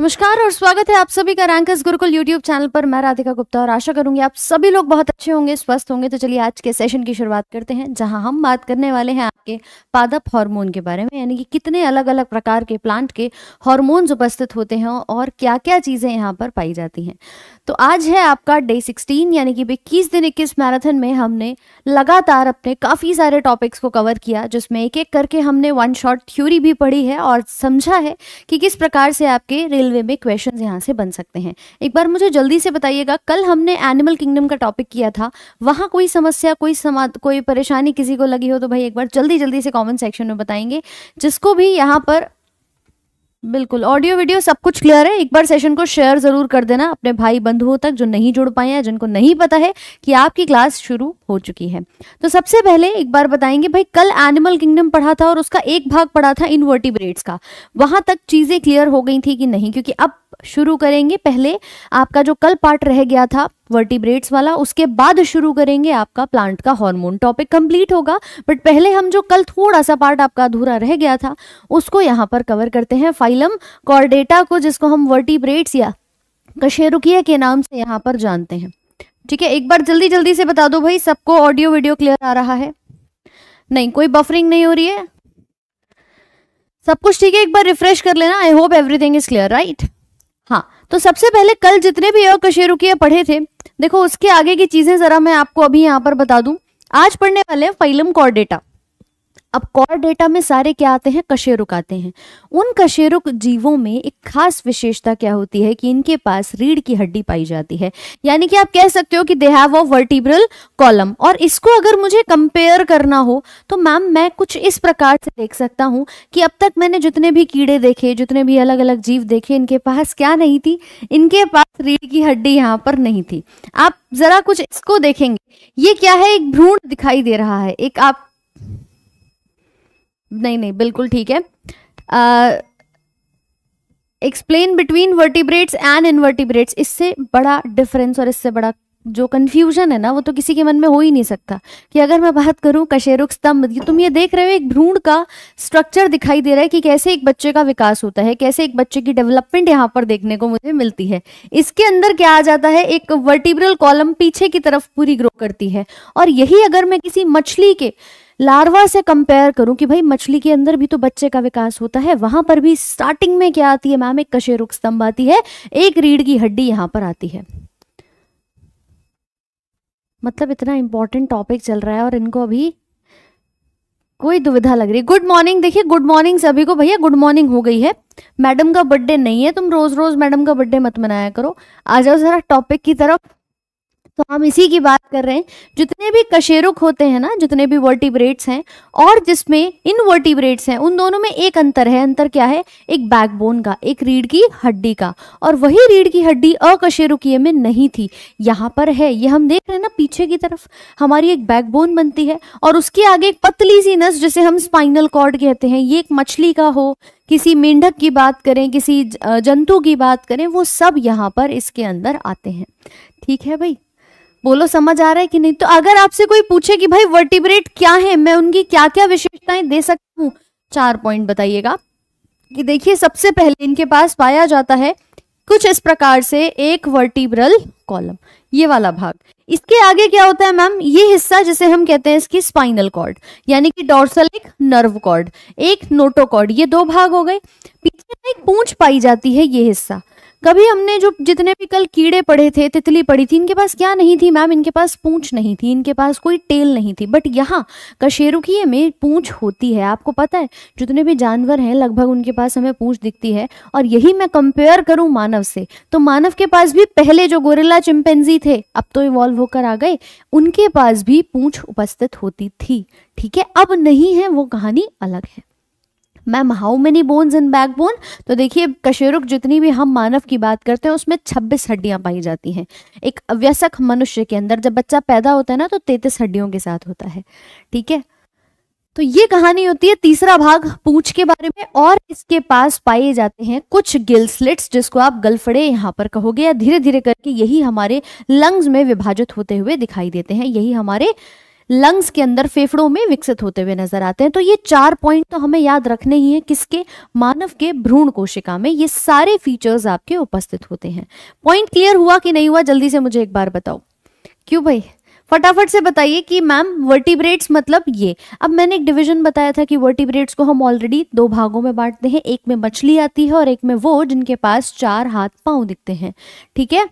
नमस्कार और स्वागत है आप सभी का रैंकर्स गुरुकुल यूट्यूब चैनल पर मैं राधिका गुप्ता और आशा करूंगी आप सभी लोग बहुत अच्छे होंगे स्वस्थ होंगे तो चलिए आज के सेशन की शुरुआत करते हैं जहां हम बात करने वाले हैं आपके पादप हार्मोन के बारे में यानी कि कितने अलग अलग प्रकार के प्लांट के हॉर्मोन उपस्थित होते हैं और क्या क्या चीज़ें यहाँ पर पाई जाती हैं तो आज है आपका डे सिक्सटीन यानी कि इक्कीस दिन इक्कीस मैराथन में हमने लगातार अपने काफ़ी सारे टॉपिक्स को कवर किया जिसमें एक एक करके हमने वन शॉर्ट थ्योरी भी पढ़ी है और समझा है कि किस प्रकार से आपके जनरल वे में क्वेश्चन यहाँ से बन सकते हैं एक बार मुझे जल्दी से बताइएगा कल हमने एनिमल किंगडम का टॉपिक किया था वहाँ कोई समस्या कोई समाध कोई परेशानी किसी को लगी हो तो भाई एक बार जल्दी जल्दी से कॉमेंट सेक्शन में बताएंगे जिसको भी यहाँ पर बिल्कुल ऑडियो वीडियो सब कुछ क्लियर है एक बार सेशन को शेयर जरूर कर देना अपने भाई बंधुओं तक जो नहीं जुड़ पाए हैं जिनको नहीं पता है कि आपकी क्लास शुरू हो चुकी है तो सबसे पहले एक बार बताएंगे भाई कल एनिमल किंगडम पढ़ा था और उसका एक भाग पढ़ा था इनवर्टिब्रेट्स का वहां तक चीजें क्लियर हो गई थी कि नहीं क्योंकि अब शुरू करेंगे पहले आपका जो कल पार्ट रह गया था वर्टिब्रेट्स वाला उसके बाद शुरू करेंगे आपका प्लांट का हार्मोन टॉपिक कंप्लीट होगा बट पहले हम जो कल थोड़ा सा पार्ट आपका अधूरा रह गया था उसको यहाँ पर कवर करते हैं फाइलम कॉर्डेटा को जिसको हम वर्टिब्रेट्स या कशेरुकीय के नाम से यहाँ पर जानते हैं ठीक है एक बार जल्दी जल्दी से बता दो भाई सबको ऑडियो वीडियो क्लियर आ रहा है नहीं कोई बफरिंग नहीं हो रही है सब कुछ ठीक है एक बार रिफ्रेश कर लेना I hope everything is clear right हाँ तो सबसे पहले कल जितने भी योग कशेरुकीय पढ़े थे देखो उसके आगे की चीजें जरा मैं आपको अभी यहाँ पर बता दूं आज पढ़ने वाले फाइलम कॉर्डेटा अब कॉर डेटा में सारे क्या आते हैं कशेरुक आते हैं उन कशेरुक जीवों में एक खास विशेषता क्या होती है कि इनके पास रीढ़ की हड्डी पाई जाती है यानी कि आप कह सकते हो कि they have a vertebral column और इसको अगर मुझे कंपेयर करना हो तो मैम मैं कुछ इस प्रकार से देख सकता हूँ कि अब तक मैंने जितने भी कीड़े देखे जितने भी अलग अलग जीव देखे इनके पास क्या नहीं थी इनके पास रीढ़ की हड्डी यहाँ पर नहीं थी आप जरा कुछ इसको देखेंगे ये क्या है एक भ्रूण दिखाई दे रहा है एक आप नहीं नहीं बिल्कुल ठीक है explain between vertebrates and invertebrates इससे बड़ा डिफरेंस और इससे बड़ा जो कंफ्यूजन है ना वो तो किसी के मन में हो ही नहीं सकता कि अगर मैं बात करूं कशेरुक स्तंभ की तुम ये देख रहे हो एक भ्रूण का स्ट्रक्चर दिखाई दे रहा है कि कैसे एक बच्चे का विकास होता है कैसे एक बच्चे की डेवलपमेंट यहाँ पर देखने को मुझे मिलती है इसके अंदर क्या आ जाता है एक वर्टिब्रल कॉलम पीछे की तरफ पूरी ग्रो करती है और यही अगर मैं किसी मछली के लार्वा से कंपेयर करूं कि भाई मछली के अंदर भी तो बच्चे का विकास होता है वहां पर भी स्टार्टिंग में क्या आती है मैम एक कशेरुक स्तंभ आती है एक रीढ़ की हड्डी यहां पर आती है मतलब इतना इंपॉर्टेंट टॉपिक चल रहा है और इनको अभी कोई दुविधा लग रही गुड मॉर्निंग देखिए गुड मॉर्निंग सभी को भैया गुड मॉर्निंग हो गई है मैडम का बर्थडे नहीं है तुम रोज रोज मैडम का बर्थडे मत मनाया करो आ जाओ जरा टॉपिक की तरफ तो हम इसी की बात कर रहे हैं जितने भी कशेरुक होते हैं ना जितने भी वर्टिब्रेट्स हैं और जिसमें इन वर्टिब्रेट्स हैं उन दोनों में एक अंतर है अंतर क्या है एक बैकबोन का एक रीढ़ की हड्डी का और वही रीढ़ की हड्डी अकशेरुकीय में नहीं थी यहाँ पर है ये हम देख रहे हैं ना पीछे की तरफ हमारी एक बैकबोन बनती है और उसके आगे एक पतली सी नस जिसे हम स्पाइनल कॉर्ड कहते हैं ये एक मछली का हो किसी मेंढक की बात करें किसी जंतु की बात करें वो सब यहाँ पर इसके अंदर आते हैं ठीक है भाई बोलो समझ आ रहा है कि नहीं तो अगर आपसे कोई पूछे कि भाई वर्टिब्रेट क्या है मैं उनकी क्या क्या विशेषताएं दे सकता हूँ चार पॉइंट बताइएगा कि देखिए सबसे पहले इनके पास पाया जाता है कुछ इस प्रकार से एक वर्टिब्रल कॉलम ये वाला भाग इसके आगे क्या होता है मैम ये हिस्सा जिसे हम कहते हैं इसकी स्पाइनल कॉर्ड यानी कि डोर्सल एक नर्व कॉर्ड एक नोटोकॉर्ड ये दो भाग हो गए पीछे में एक पूंछ पाई जाती है ये हिस्सा कभी हमने जो जितने भी कल कीड़े पड़े थे तितली पड़ी थी इनके पास क्या नहीं थी मैम इनके पास पूंछ नहीं थी इनके पास कोई टेल नहीं थी बट यहाँ कशेरुकीय में पूंछ होती है आपको पता है जितने भी जानवर हैं लगभग उनके पास हमें पूंछ दिखती है और यही मैं कंपेयर करूँ मानव से तो मानव के पास भी पहले जो गोरेला चिंपेन्जी थे अब तो इवॉल्व होकर आ गए उनके पास भी पूंछ उपस्थित होती थी ठीक है अब नहीं है वो कहानी अलग है ma'am how many bones in backbone तो देखिए कशेरुक जितनी भी हम मानव की बात करते हैं उसमें 26 हड्डियां पाई जाती हैं एक अव्यसक मनुष्य के अंदर जब बच्चा पैदा होता है ना तो तैतीस हड्डियों के साथ होता है ठीक है तो ये कहानी होती है तीसरा भाग पूछ के बारे में और इसके पास पाए जाते हैं कुछ गिल स्लिट्स जिसको आप गलफड़े यहाँ पर कहोगे या धीरे धीरे करके यही हमारे लंग्स में विभाजित होते हुए दिखाई देते हैं यही हमारे लंग्स के अंदर फेफड़ों में विकसित होते हुए नजर आते हैं तो ये चार पॉइंट तो हमें याद रखने ही है किसके मानव के भ्रूण कोशिका में ये सारे फीचर्स आपके उपस्थित होते हैं पॉइंट क्लियर हुआ कि नहीं हुआ जल्दी से मुझे एक बार बताओ क्यों भाई फटाफट से बताइए कि मैम वर्टिब्रेट्स मतलब ये अब मैंने एक डिवीजन बताया था कि वर्टिब्रेट्स को हम ऑलरेडी दो भागों में बांटते हैं एक में मछली आती है और एक में वो जिनके पास चार हाथ पांव दिखते हैं ठीक है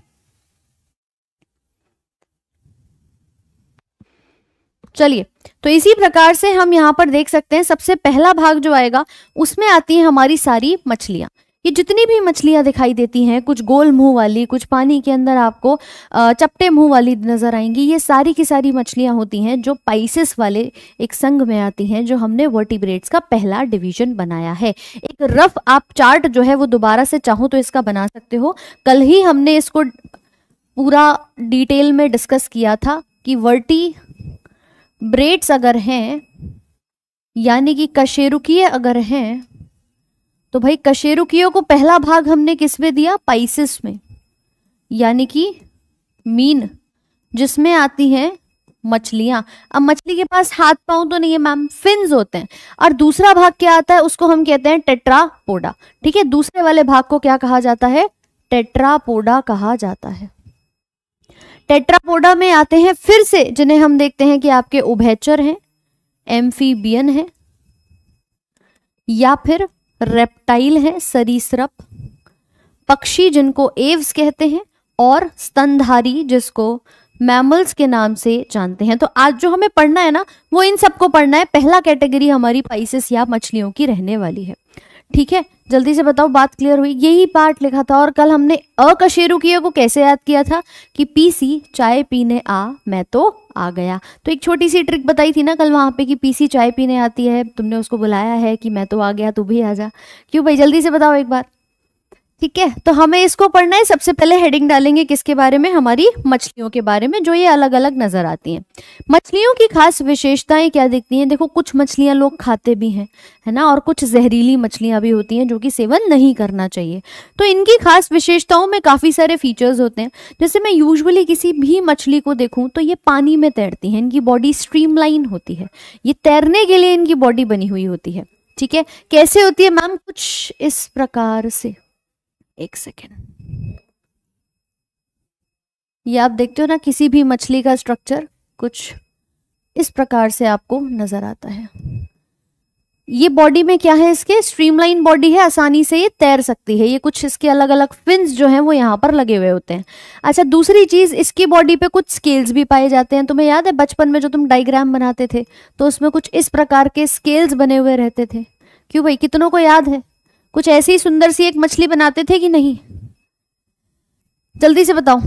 चलिए तो इसी प्रकार से हम यहाँ पर देख सकते हैं सबसे पहला भाग जो आएगा उसमें आती है हमारी सारी मछलियां ये जितनी भी मछलियां दिखाई देती हैं कुछ गोल मुंह वाली कुछ पानी के अंदर आपको चपटे मुंह वाली नज़र आएंगी ये सारी की सारी मछलियां होती हैं जो पाइसिस वाले एक संघ में आती हैं जो हमने वर्टिब्रेट्स का पहला डिवीजन बनाया है एक रफ आप चार्ट जो है वो दोबारा से चाहो तो इसका बना सकते हो कल ही हमने इसको पूरा डिटेल में डिस्कस किया था कि वर्टी ब्रेड्स अगर हैं यानी कि कशेरुकीय अगर हैं तो भाई कशेरुकियों को पहला भाग हमने किस में दिया पाइसिस में यानी कि मीन जिसमें आती हैं मछलियां अब मछली के पास हाथ पांव तो नहीं है मैम फिन्स होते हैं और दूसरा भाग क्या आता है उसको हम कहते हैं टेट्रापोडा ठीक है दूसरे वाले भाग को क्या कहा जाता है टेट्रापोडा कहा जाता है टेट्रापोडा में आते हैं फिर से जिन्हें हम देखते हैं कि आपके उभेचर हैं एम्फीबियन है या फिर रेप्टाइल है सरीसरप पक्षी जिनको एव्स कहते हैं और स्तनधारी जिसको मैमल्स के नाम से जानते हैं तो आज जो हमें पढ़ना है ना वो इन सबको पढ़ना है पहला कैटेगरी हमारी पाइसिस या मछलियों की रहने वाली है ठीक है जल्दी से बताओ बात क्लियर हुई यही पार्ट लिखा था और कल हमने अकशेरुकीय को कैसे याद किया था कि पी सी चाय पीने आ मैं तो आ गया तो एक छोटी सी ट्रिक बताई थी ना कल वहां पे कि पीसी चाय पीने आती है तुमने उसको बुलाया है कि मैं तो आ गया तू भी आ जा क्यों भाई जल्दी से बताओ एक बार ठीक है तो हमें इसको पढ़ना है सबसे पहले हेडिंग डालेंगे किसके बारे में हमारी मछलियों के बारे में जो ये अलग अलग नजर आती हैं मछलियों की खास विशेषताएं क्या दिखती हैं देखो कुछ मछलियां लोग खाते भी हैं है ना और कुछ जहरीली मछलियां भी होती हैं जो कि सेवन नहीं करना चाहिए तो इनकी खास विशेषताओं में काफ़ी सारे फीचर्स होते हैं जैसे मैं यूजली किसी भी मछली को देखूँ तो ये पानी में तैरती हैं इनकी बॉडी स्ट्रीम होती है ये तैरने के लिए इनकी बॉडी बनी हुई होती है ठीक है कैसे होती है मैम कुछ इस प्रकार से एक सेकेंड ये आप देखते हो ना किसी भी मछली का स्ट्रक्चर कुछ इस प्रकार से आपको नजर आता है ये बॉडी में क्या है इसके स्ट्रीमलाइन बॉडी है आसानी से ये तैर सकती है ये कुछ इसके अलग अलग फिन्स जो हैं वो यहाँ पर लगे हुए होते हैं अच्छा दूसरी चीज़ इसकी बॉडी पे कुछ स्केल्स भी पाए जाते हैं तुम्हें याद है बचपन में जो तुम डायग्राम बनाते थे तो उसमें कुछ इस प्रकार के स्केल्स बने हुए रहते थे क्यों भाई कितनों को याद है कुछ ऐसी ही सुंदर सी एक मछली बनाते थे कि नहीं जल्दी से बताओ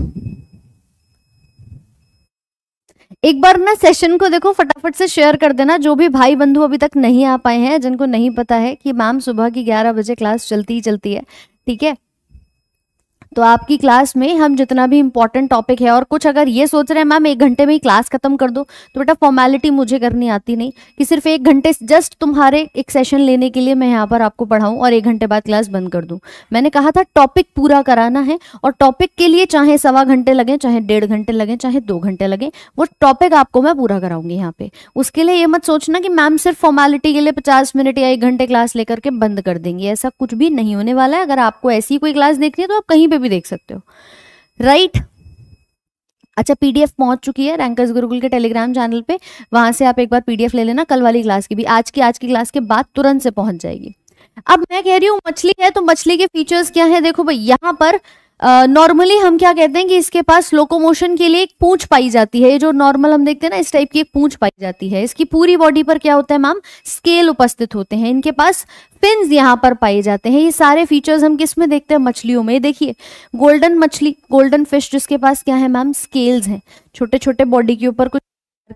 एक बार ना सेशन को देखो फटाफट से शेयर कर देना जो भी भाई बंधु अभी तक नहीं आ पाए हैं जिनको नहीं पता है कि मैम सुबह की ग्यारह बजे क्लास चलती ही चलती है ठीक है तो आपकी क्लास में हम जितना भी इंपॉर्टेंट टॉपिक है और कुछ अगर ये सोच रहे हैं मैम एक घंटे में ही क्लास खत्म कर दो तो बेटा फॉर्मेलिटी मुझे करनी आती नहीं कि सिर्फ एक घंटे जस्ट तुम्हारे एक सेशन लेने के लिए मैं यहाँ पर आपको पढ़ाऊँ और एक घंटे बाद क्लास बंद कर दूँ मैंने कहा था टॉपिक पूरा कराना है और टॉपिक के लिए चाहे सवा घंटे लगे चाहे डेढ़ घंटे लगे चाहे दो घंटे लगे वो टॉपिक आपको मैं पूरा कराऊंगी यहाँ पे उसके लिए ये मत सोचना कि मैम सिर्फ फॉर्मेलिटी के लिए पचास मिनट या एक घंटे क्लास लेकर के बंद कर देंगे ऐसा कुछ भी नहीं होने वाला है अगर आपको ऐसी कोई क्लास देखनी है तो आप कहीं पर भी देख सकते हो राइट right? अच्छा पीडीएफ पहुंच चुकी है रैंकर्स गुरुकुल के टेलीग्राम चैनल पे वहां से आप एक बार पीडीएफ ले लेना कल वाली क्लास की भी आज की आज की क्लास के बाद तुरंत से पहुंच जाएगी अब मैं कह रही हूँ मछली है तो मछली के फीचर्स क्या है देखो भाई यहाँ पर नॉर्मली हम क्या कहते हैं कि इसके पास लोकोमोशन के लिए एक पूंछ पाई जाती है ये जो नॉर्मल हम देखते हैं ना इस टाइप की एक पूंछ पाई जाती है इसकी पूरी बॉडी पर क्या होता है मैम स्केल उपस्थित होते हैं इनके पास फिन्स यहाँ पर पाए जाते हैं ये सारे फीचर्स हम किस में देखते हैं मछलियों में देखिए गोल्डन मछली गोल्डन फिश जिसके पास क्या है मैम स्केल्स हैं छोटे छोटे बॉडी के ऊपर कुछ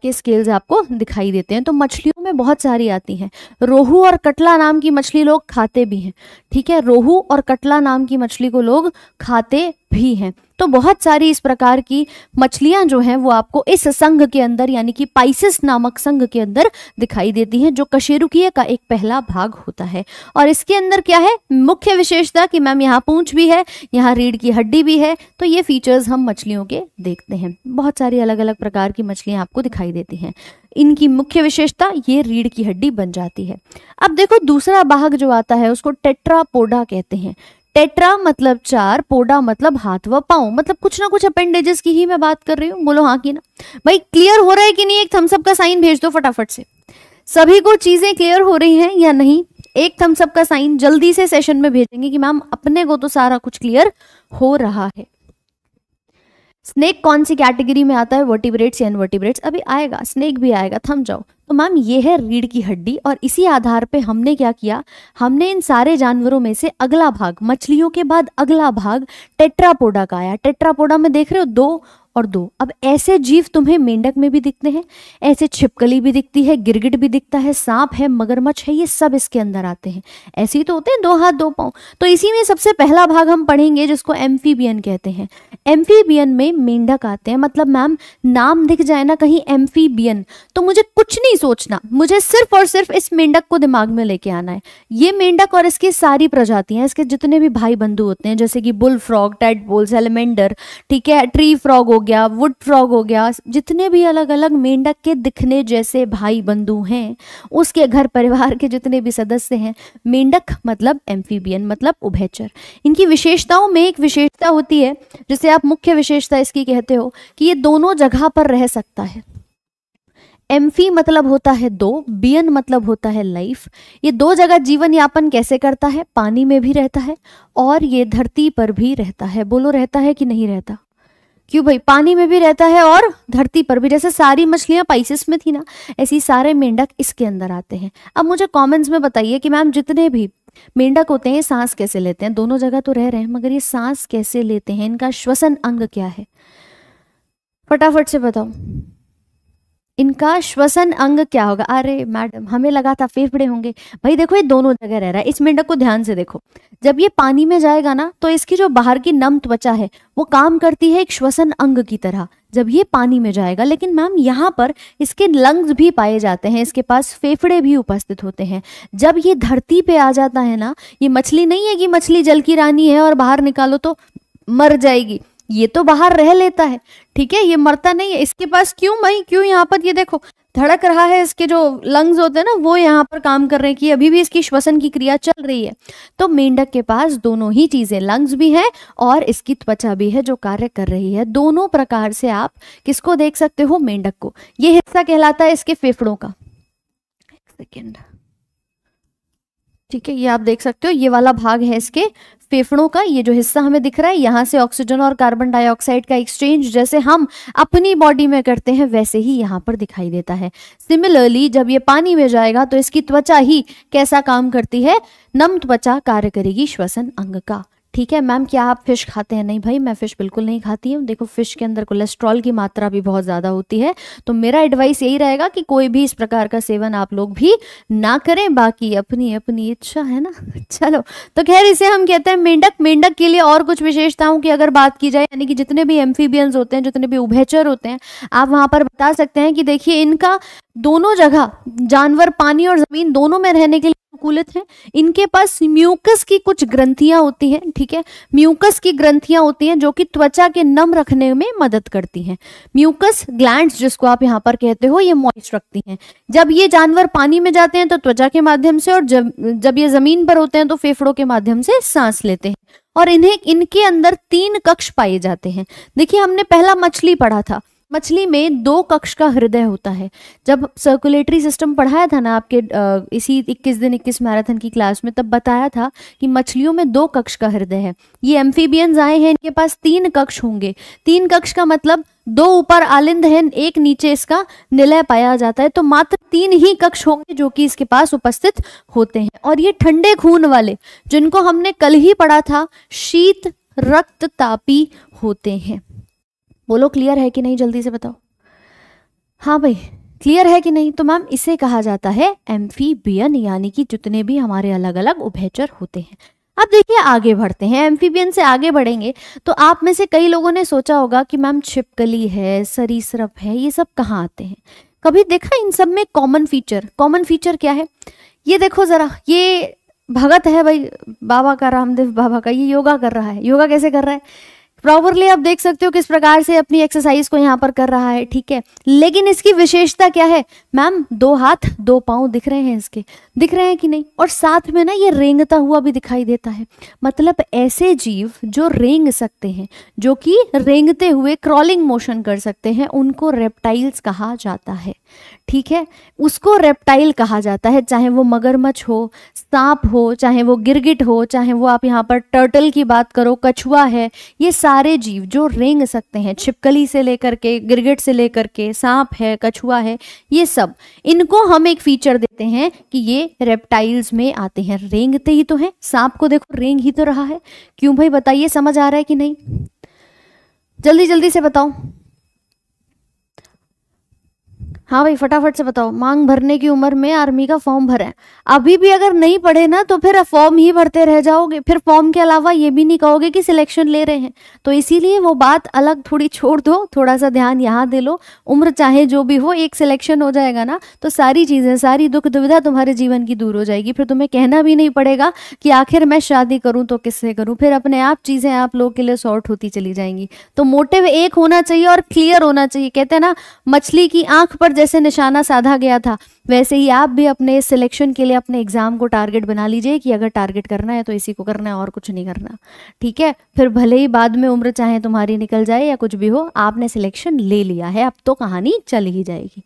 के स्केल्स आपको दिखाई देते हैं तो मछलियों में बहुत सारी आती हैं रोहू और कटला नाम की मछली लोग खाते भी हैं ठीक है रोहू और कटला नाम की मछली को लोग खाते भी हैं तो बहुत सारी इस प्रकार की मछलियां जो हैं वो आपको इस संघ के अंदर यानी कि पाइसिस नामक संघ के अंदर दिखाई देती हैं जो कशेरुकीय का एक पहला भाग होता है और इसके अंदर क्या है मुख्य विशेषता कि मैम यहाँ पूंछ भी है यहाँ रीढ़ की हड्डी भी है तो ये फीचर्स हम मछलियों के देखते हैं बहुत सारी अलग अलग प्रकार की मछलियाँ आपको दिखाई देती हैं इनकी मुख्य विशेषता ये रीढ़ की हड्डी बन जाती है अब देखो दूसरा भाग जो आता है उसको टेट्रापोडा कहते हैं टेट्रा मतलब चार पोडा मतलब हाथ व पाओ मतलब कुछ ना कुछ अपेंडेजेस की ही मैं बात कर रही हूँ बोलो हाँ की ना भाई क्लियर हो रहा है कि नहीं एक थम्सअप का साइन भेज दो फटाफट से सभी को चीजें क्लियर हो रही हैं या नहीं एक थम्सअप का साइन जल्दी से सेशन में भेजेंगे कि मैम अपने को तो सारा कुछ क्लियर हो रहा है स्नेक कौन सी कैटेगरी में आता है वर्टिब्रेट्स या इनवर्टिब्रेट्स अभी आएगा स्नेक भी आएगा थम जाओ तो मैम ये है रीढ़ की हड्डी और इसी आधार पे हमने क्या किया हमने इन सारे जानवरों में से अगला भाग मछलियों के बाद अगला भाग टेट्रापोडा का आया टेट्रापोडा में देख रहे हो दो और दो अब ऐसे जीव तुम्हें मेंढक में भी दिखते हैं ऐसे छिपकली भी दिखती है गिरगिट भी दिखता है सांप है मगरमच्छ है ये सब इसके अंदर आते हैं ऐसे ही तो होते हैं दो हाथ दो पाँव तो इसी में सबसे पहला भाग हम पढ़ेंगे जिसको एम्फीबियन कहते हैं एम्फीबियन में मेंढक आते हैं मतलब मैम नाम दिख जाए ना कहीं एम्फीबियन तो मुझे कुछ नहीं सोचना मुझे सिर्फ और सिर्फ इस मेंढक को दिमाग में लेके आना है ये मेंढक और इसकी सारी प्रजातियां इसके जितने भी भाई बंधु होते हैं जैसे कि बुल फ्रॉग टेड बोल्स एलिमेंडर ठीक है ट्री फ्रॉग हो गया वुड फ्रॉग हो गया जितने भी अलग अलग मेंढक के दिखने जैसे भाई बंधु हैं उसके घर परिवार के जितने भी सदस्य हैं मेंढक मतलब एम्फीबियन मतलब उभयचर इनकी विशेषताओं में एक विशेषता होती है जिसे आप मुख्य विशेषता इसकी कहते हो कि ये दोनों जगह पर रह सकता है एम्फी मतलब होता है दो बियन मतलब होता है लाइफ ये दो जगह जीवन यापन कैसे करता है पानी में भी रहता है और ये धरती पर भी रहता है बोलो रहता है कि नहीं रहता क्यों भाई पानी में भी रहता है और धरती पर भी जैसे सारी मछलियां पाइसिस में थी ना ऐसी सारे मेंढक इसके अंदर आते हैं अब मुझे कमेंट्स में बताइए कि मैम जितने भी मेंढक होते हैं सांस कैसे लेते हैं दोनों जगह तो रह रहे हैं मगर ये सांस कैसे लेते हैं इनका श्वसन अंग क्या है फटाफट से बताओ इनका श्वसन अंग क्या होगा अरे मैडम हमें लगा था फेफड़े होंगे भाई देखो ये दोनों जगह रह रहा है इस मेंढक को ध्यान से देखो जब ये पानी में जाएगा ना तो इसकी जो बाहर की नम त्वचा है वो काम करती है एक श्वसन अंग की तरह जब ये पानी में जाएगा लेकिन मैम यहाँ पर इसके लंग्स भी पाए जाते हैं इसके पास फेफड़े भी उपस्थित होते हैं जब ये धरती पे आ जाता है ना ये मछली नहीं है कि मछली जल की रानी है और बाहर निकालो तो मर जाएगी ये तो बाहर रह लेता है ठीक है ये मरता नहीं है इसके पास क्यों मई क्यों यहाँ पर ये देखो धड़क रहा है इसके जो लंग्स होते हैं ना वो यहाँ पर काम कर रहे हैं कि अभी भी इसकी श्वसन की क्रिया चल रही है तो मेंढक के पास दोनों ही चीज़ें लंग्स भी हैं और इसकी त्वचा भी है जो कार्य कर रही है दोनों प्रकार से आप किसको देख सकते हो मेंढक को ये हिस्सा कहलाता है इसके फेफड़ों का एक सेकेंड ठीक है ये आप देख सकते हो ये वाला भाग है इसके फेफड़ों का ये जो हिस्सा हमें दिख रहा है यहाँ से ऑक्सीजन और कार्बन डाइऑक्साइड का एक्सचेंज जैसे हम अपनी बॉडी में करते हैं वैसे ही यहाँ पर दिखाई देता है सिमिलरली जब ये पानी में जाएगा तो इसकी त्वचा ही कैसा काम करती है नम त्वचा कार्य करेगी श्वसन अंग का ठीक है मैम क्या आप फिश खाते हैं नहीं भाई मैं फिश बिल्कुल नहीं खाती हूँ देखो फिश के अंदर कोलेस्ट्रॉल की मात्रा भी बहुत ज़्यादा होती है तो मेरा एडवाइस यही रहेगा कि कोई भी इस प्रकार का सेवन आप लोग भी ना करें बाकी अपनी अपनी इच्छा है ना चलो तो खैर इसे हम कहते हैं मेंढक मेंढक के लिए और कुछ विशेषताओं की अगर बात की जाए यानी कि जितने भी एम्फीबियंस होते हैं जितने भी उभेचर होते हैं आप वहां पर बता सकते हैं कि देखिए इनका दोनों जगह जानवर पानी और जमीन दोनों में रहने के लिए अनुकूलित हैं इनके पास म्यूकस की कुछ ग्रंथियां होती हैं ठीक है म्यूकस की ग्रंथियां होती हैं जो कि त्वचा के नम रखने में मदद करती हैं म्यूकस ग्लैंड जिसको आप यहाँ पर कहते हो ये मॉइस्ट रखती हैं जब ये जानवर पानी में जाते हैं तो त्वचा के माध्यम से और जब जब ये जमीन पर होते हैं तो फेफड़ों के माध्यम से सांस लेते हैं और इन्हें इनके अंदर तीन कक्ष पाए जाते हैं देखिए हमने पहला मछली पढ़ा था मछली में दो कक्ष का हृदय होता है जब सर्कुलेटरी सिस्टम पढ़ाया था ना आपके इसी 21 दिन 21 मैराथन की क्लास में तब बताया था कि मछलियों में दो कक्ष का हृदय है ये एम्फीबियंस आए हैं इनके पास तीन कक्ष होंगे तीन कक्ष का मतलब दो ऊपर आलिंद है एक नीचे इसका निलय पाया जाता है तो मात्र तीन ही कक्ष होंगे जो कि इसके पास उपस्थित होते हैं और ये ठंडे खून वाले जिनको हमने कल ही पढ़ा था शीत रक्त तापी होते हैं बोलो क्लियर है कि नहीं जल्दी से बताओ हाँ भाई क्लियर है कि नहीं तो मैम इसे कहा जाता है एम्फीबियन यानी कि जितने भी हमारे अलग अलग उभयचर होते हैं अब देखिए आगे बढ़ते हैं एम्फीबियन से आगे बढ़ेंगे तो आप में से कई लोगों ने सोचा होगा कि मैम छिपकली है सरीसरप है ये सब कहाँ आते हैं कभी देखा इन सब में कॉमन फीचर कॉमन फीचर क्या है ये देखो ज़रा ये भगत है भाई बाबा का रामदेव बाबा का ये योगा कर रहा है योगा कैसे कर रहा है प्रॉपरली आप देख सकते हो किस प्रकार से अपनी एक्सरसाइज को यहाँ पर कर रहा है ठीक है लेकिन इसकी विशेषता क्या है मैम दो हाथ दो पाँव दिख रहे हैं इसके दिख रहे हैं कि नहीं और साथ में ना ये रेंगता हुआ भी दिखाई देता है मतलब ऐसे जीव जो रेंग सकते हैं जो कि रेंगते हुए क्रॉलिंग मोशन कर सकते हैं उनको रेप्टाइल्स कहा जाता है ठीक है उसको रेप्टाइल कहा जाता है चाहे वो मगरमच्छ हो सांप हो चाहे वो गिरगिट हो चाहे वो आप यहाँ पर टर्टल की बात करो कछुआ है ये सारे जीव जो रेंग सकते हैं छिपकली से लेकर के गिरगिट से लेकर के सांप है कछुआ है ये सब इनको हम एक फीचर देते हैं कि ये रेप्टाइल्स में आते हैं रेंगते ही तो हैं सांप को देखो रेंग ही तो रहा है क्यों भाई बताइए समझ आ रहा है कि नहीं जल्दी जल्दी से बताओ हाँ भाई फटाफट से बताओ मांग भरने की उम्र में आर्मी का फॉर्म भरे अभी भी अगर नहीं पढ़े ना तो फिर फॉर्म ही भरते रह जाओगे फिर फॉर्म के अलावा ये भी नहीं कहोगे कि सिलेक्शन ले रहे हैं तो इसीलिए वो बात अलग थोड़ी छोड़ दो थोड़ा सा ध्यान यहाँ दे लो उम्र चाहे जो भी हो एक सिलेक्शन हो जाएगा ना तो सारी चीज़ें सारी दुख दुविधा तुम्हारे जीवन की दूर हो जाएगी फिर तुम्हें कहना भी नहीं पड़ेगा कि आखिर मैं शादी करूँ तो किससे करूँ फिर अपने आप चीज़ें आप लोगों के लिए सॉर्ट होती चली जाएंगी तो मोटिव एक होना चाहिए और क्लियर होना चाहिए कहते हैं ना मछली की आँख पर जैसे निशाना साधा गया था वैसे ही आप भी अपने सिलेक्शन के लिए अपने एग्जाम को टारगेट बना लीजिए कि अगर टारगेट करना है तो इसी को करना है और कुछ नहीं करना ठीक है फिर भले ही बाद में उम्र चाहे तुम्हारी निकल जाए या कुछ भी हो आपने सिलेक्शन ले लिया है अब तो कहानी चल ही जाएगी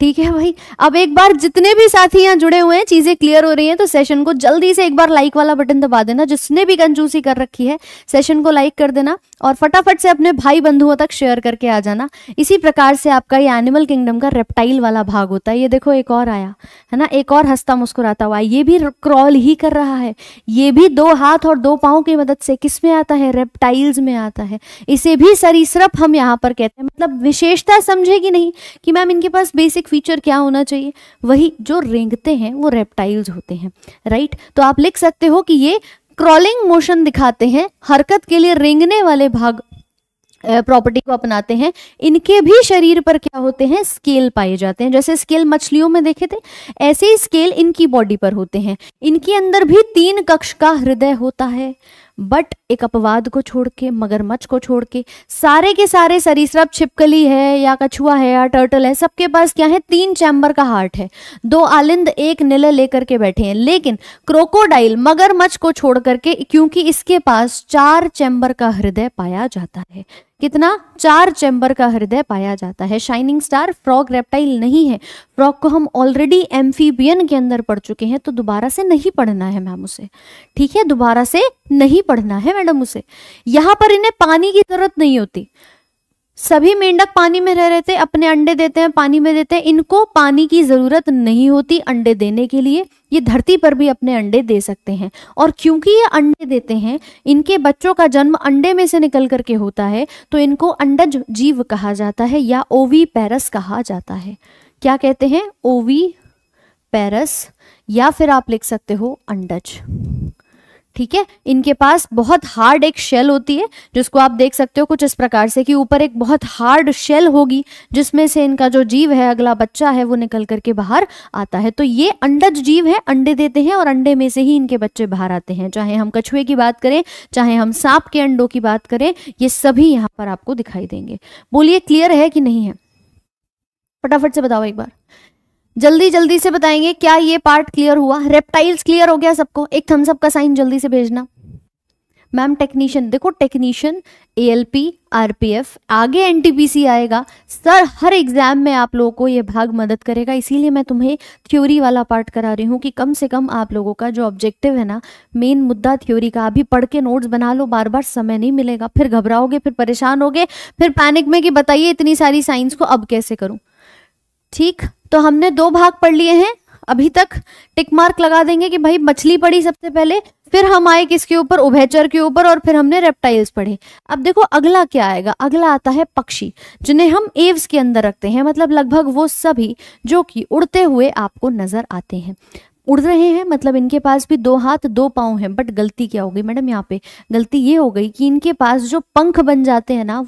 ठीक है भाई अब एक बार जितने भी साथी यहाँ जुड़े हुए हैं चीजें क्लियर हो रही हैं तो सेशन को जल्दी से एक बार लाइक वाला बटन दबा देना जिसने भी कंजूसी कर रखी है सेशन को लाइक कर देना और फटाफट से अपने भाई बंधुओं तक शेयर करके आ जाना इसी प्रकार से आपका ये एनिमल किंगडम का रेप्टाइल वाला भाग होता है ये देखो एक और आया है ना एक और हंसता मुस्कुराता हुआ ये भी क्रॉल ही कर रहा है ये भी दो हाथ और दो पाओं की मदद से किस में आता है रेप्टाइल्स में आता है इसे भी सरीसरप हम यहाँ पर कहते हैं मतलब विशेषता समझेगी नहीं कि मैम इनके पास बेसिक फीचर क्या होना चाहिए वही जो रेंगते हैं वो रेप्टाइल्स होते हैं राइट तो आप लिख सकते हो कि ये क्रॉलिंग मोशन दिखाते हैं हरकत के लिए रेंगने वाले भाग प्रॉपर्टी को अपनाते हैं इनके भी शरीर पर क्या होते हैं स्केल पाए जाते हैं जैसे स्केल मछलियों में देखे थे ऐसे ही स्केल इनकी बॉडी पर होते हैं इनके अंदर भी तीन कक्ष का हृदय होता है बट एक अपवाद को छोड़ के मगरमच्छ को छोड़ के सारे के सारे सरीसृप छिपकली है या कछुआ है या टर्टल है सबके पास क्या है तीन चैम्बर का हार्ट है दो आलिंद एक नील लेकर के बैठे हैं लेकिन क्रोकोडाइल मगरमच्छ को छोड़ करके क्योंकि इसके पास चार चैम्बर का हृदय पाया जाता है कितना चार चैम्बर का हृदय पाया जाता है शाइनिंग स्टार फ्रॉग रेप्टाइल नहीं है फ्रॉग को हम ऑलरेडी एम्फीबियन के अंदर पढ़ चुके हैं तो दोबारा से नहीं पढ़ना है मैम उसे ठीक है दोबारा से नहीं पढ़ना है मैडम उसे यहाँ पर इन्हें पानी की जरूरत नहीं होती सभी मेंढक पानी में रह रहे थे अपने अंडे देते हैं पानी में देते हैं इनको पानी की ज़रूरत नहीं होती अंडे देने के लिए ये धरती पर भी अपने अंडे दे सकते हैं और क्योंकि ये अंडे देते हैं इनके बच्चों का जन्म अंडे में से निकल करके होता है तो इनको अंडज जीव कहा जाता है या ओवी पैरस कहा जाता है क्या कहते हैं ओवी पैरस या फिर आप लिख सकते हो अंडज ठीक है इनके पास बहुत हार्ड एक शेल होती है जिसको आप देख सकते हो कुछ इस प्रकार से कि ऊपर एक बहुत हार्ड शेल होगी जिसमें से इनका जो जीव है अगला बच्चा है वो निकल करके बाहर आता है तो ये अंडज जीव है अंडे देते हैं और अंडे में से ही इनके बच्चे बाहर आते हैं चाहे हम कछुए की बात करें चाहे हम सांप के अंडों की बात करें ये सभी यहाँ पर आपको दिखाई देंगे बोलिए क्लियर है कि नहीं है फटाफट से बताओ एक बार जल्दी जल्दी से बताएंगे क्या ये पार्ट क्लियर हुआ रेप्टाइल्स क्लियर हो गया सबको एक थम्सअप का साइन जल्दी से भेजना मैम टेक्नीशियन देखो technician A L P R P F आगे एन टी पी सी आएगा सर हर एग्जाम में आप लोगों को ये भाग मदद करेगा इसीलिए मैं तुम्हें थ्योरी वाला पार्ट करा रही हूँ कि कम से कम आप लोगों का जो ऑब्जेक्टिव है ना मेन मुद्दा थ्योरी का अभी पढ़ के नोट्स बना लो बार बार समय नहीं मिलेगा फिर घबराओगे फिर परेशान होगे फिर पैनिक में कि बताइए इतनी सारी साइंस को अब कैसे करूँ ठीक तो हमने दो भाग पढ़ लिए हैं अभी तक टिक मार्क लगा देंगे कि भाई मछली पढ़ी सबसे पहले फिर हम आए किसके ऊपर उभयचर के ऊपर और फिर हमने रेप्टाइल्स पढ़े अब देखो अगला क्या आएगा अगला आता है पक्षी जिन्हें हम एव्स के अंदर रखते हैं मतलब लगभग वो सभी जो कि उड़ते हुए आपको नजर आते हैं उड़ रहे हैं मतलब इनके पास भी दो हाथ दो पाँव हैं बट गलती क्या हो गई मैडम यहाँ पे गलती ये हो गई कि इनके पास जो पंख बन जाते हैं ना